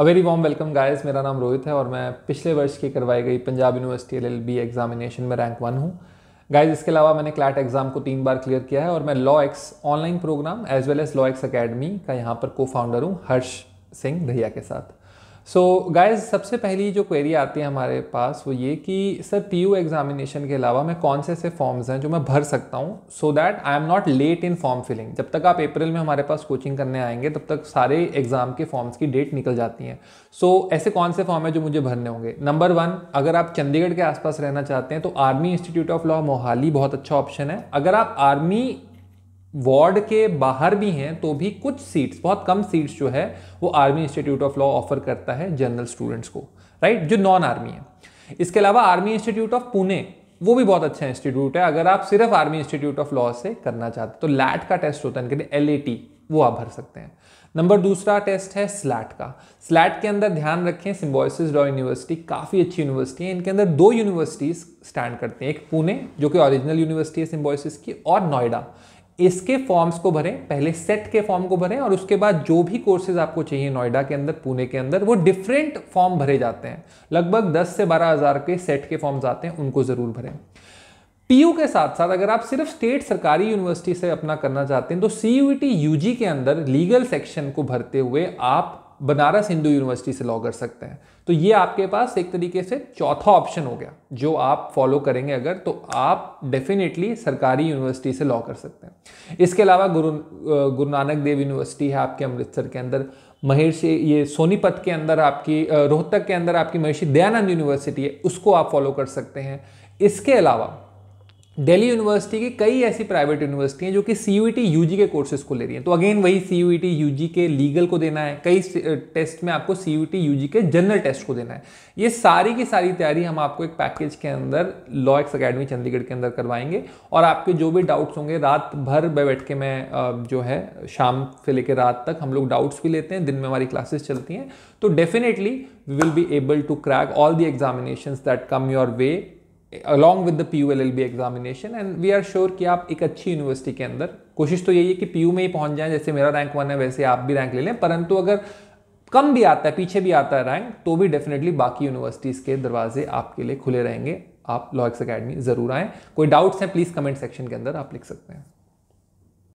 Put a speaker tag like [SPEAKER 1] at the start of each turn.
[SPEAKER 1] अ very warm welcome guys मेरा नाम रोहित है और मैं पिछले वर्ष की करवाई गई पंजाब यूनिवर्सिटी एल एग्जामिनेशन में रैंक वन हूँ गाइज इसके अलावा मैंने क्लैट एग्जाम को तीन बार क्लियर किया है और मैं law X online program as well as law X academy का यहाँ पर को फाउंडर हूँ हर्ष सिंह दहिया के साथ सो so, गाइज सबसे पहली जो क्वेरी आती है हमारे पास वो ये कि सर पी यू एग्जामिनेशन के अलावा मैं कौन से ऐसे फॉर्म्स हैं जो मैं भर सकता हूँ so that I am not late in form filling जब तक आप अप्रैल में हमारे पास कोचिंग करने आएंगे तब तक सारे एग्जाम के फॉर्म्स की डेट निकल जाती हैं सो so, ऐसे कौन से फॉर्म हैं जो मुझे भरने होंगे नंबर वन अगर आप चंडीगढ़ के आसपास रहना चाहते हैं तो army institute of law Mohali बहुत अच्छा ऑप्शन है अगर आप आर्मी वार्ड के बाहर भी हैं तो भी कुछ सीट्स बहुत कम सीट्स जो है वो army institute of law offer करता है जनरल स्टूडेंट्स को राइट जो नॉन आर्मी है इसके अलावा आर्मी इंस्टीट्यूट ऑफ पुणे वो भी बहुत अच्छा इंस्टीट्यूट है अगर आप सिर्फ आर्मी इंस्टीट्यूट ऑफ लॉ से करना चाहते तो लैट का टेस्ट होता है एल ए टी वो आप भर सकते हैं नंबर दूसरा टेस्ट है स्लैट का स्लैट के अंदर ध्यान रखें सिम्बोसिस डॉ यूनिवर्सिटी काफ़ी अच्छी यूनिवर्सिटी है इनके अंदर दो यूनिवर्सिटीज़ स्टैंड करते हैं एक पुणे जो कि ओरिजिनल यूनिवर्सिटी है सिम्बोसिस की और नोएडा इसके फॉर्म्स को भरें पहले सेट के फॉर्म को भरें और उसके बाद जो भी कोर्सेज आपको चाहिए नोएडा के अंदर पुणे के अंदर वो डिफरेंट फॉर्म भरे जाते हैं लगभग 10 से बारह हज़ार के सेट के फॉर्म्स आते हैं उनको ज़रूर भरें पीयू के साथ साथ अगर आप सिर्फ स्टेट सरकारी यूनिवर्सिटी से अपना करना चाहते हैं तो सी यू e के अंदर लीगल सेक्शन को भरते हुए आप बनारस हिंदू यूनिवर्सिटी से लॉ कर सकते हैं तो ये आपके पास एक तरीके से चौथा ऑप्शन हो गया जो आप फॉलो करेंगे अगर तो आप डेफिनेटली सरकारी यूनिवर्सिटी से लॉ कर सकते हैं इसके अलावा गुरु गुरु नानक देव यूनिवर्सिटी है आपके अमृतसर के अंदर महर्षि ये सोनीपत के अंदर आपकी रोहतक के अंदर आपकी महर्षि दयानंद यूनिवर्सिटी है उसको आप फॉलो कर सकते हैं इसके अलावा दिल्ली यूनिवर्सिटी की कई ऐसी प्राइवेट यूनिवर्सिटी हैं जो कि सी जी e के कोर्सेज को ले रही हैं तो अगेन वही सी जी e के लीगल को देना है कई टेस्ट में आपको सी जी e के जनरल टेस्ट को देना है ये सारी की सारी तैयारी हम आपको एक पैकेज के अंदर लॉ एक्स अकेडमी चंडीगढ़ के अंदर करवाएंगे और आपके जो भी डाउट्स होंगे रात भर बैठ के मैं जो है शाम से लेकर रात तक हम लोग डाउट्स भी लेते हैं दिन में हमारी क्लासेस चलती हैं तो definitely we will be able to crack all the examination that come your way along with the P U L L B examination and we are sure कि आप एक अच्छी यूनिवर्सिटी के अंदर कोशिश तो यही है कि पी यू में ही पहुंच जाएं जैसे मेरा रैंक वन है वैसे आप भी रैंक ले लें परंतु अगर कम भी आता है पीछे भी आता है रैंक तो भी डेफिनेटली बाकी यूनिवर्सिटीज़ के दरवाजे आपके लिए खुले रहेंगे आप लॉ एक्स अकेडमी ज़रूर आएँ कोई डाउट्स हैं प्लीज़ कमेंट सेक्शन के अंदर आप लिख सकते हैं